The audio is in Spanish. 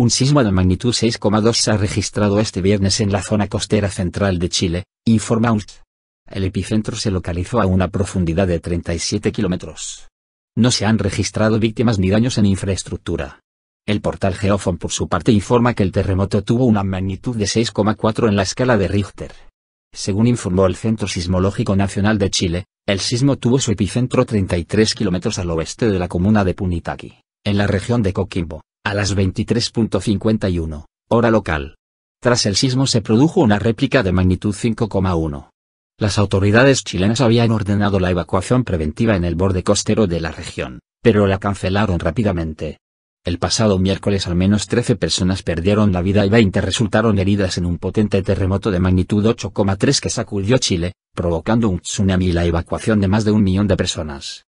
Un sismo de magnitud 6,2 se ha registrado este viernes en la zona costera central de Chile, informa El epicentro se localizó a una profundidad de 37 kilómetros. No se han registrado víctimas ni daños en infraestructura. El portal Geofon por su parte informa que el terremoto tuvo una magnitud de 6,4 en la escala de Richter. Según informó el Centro Sismológico Nacional de Chile, el sismo tuvo su epicentro 33 kilómetros al oeste de la comuna de Punitaki, en la región de Coquimbo a las 23.51, hora local. Tras el sismo se produjo una réplica de magnitud 5,1. Las autoridades chilenas habían ordenado la evacuación preventiva en el borde costero de la región, pero la cancelaron rápidamente. El pasado miércoles al menos 13 personas perdieron la vida y 20 resultaron heridas en un potente terremoto de magnitud 8,3 que sacudió Chile, provocando un tsunami y la evacuación de más de un millón de personas.